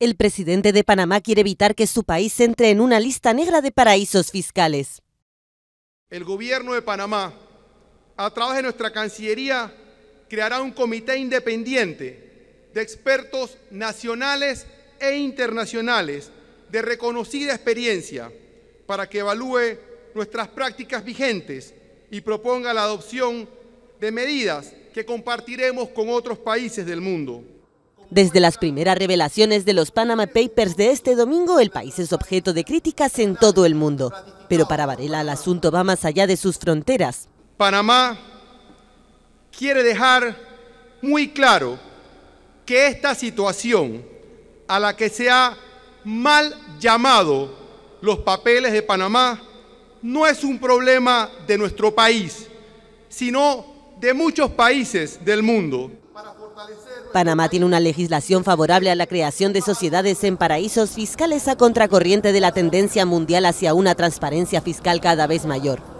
El presidente de Panamá quiere evitar que su país entre en una lista negra de paraísos fiscales. El gobierno de Panamá, a través de nuestra Cancillería, creará un comité independiente de expertos nacionales e internacionales de reconocida experiencia para que evalúe nuestras prácticas vigentes y proponga la adopción de medidas que compartiremos con otros países del mundo. Desde las primeras revelaciones de los Panama Papers de este domingo, el país es objeto de críticas en todo el mundo. Pero para Varela el asunto va más allá de sus fronteras. Panamá quiere dejar muy claro que esta situación a la que se ha mal llamado los papeles de Panamá no es un problema de nuestro país, sino de muchos países del mundo. Panamá tiene una legislación favorable a la creación de sociedades en paraísos fiscales a contracorriente de la tendencia mundial hacia una transparencia fiscal cada vez mayor.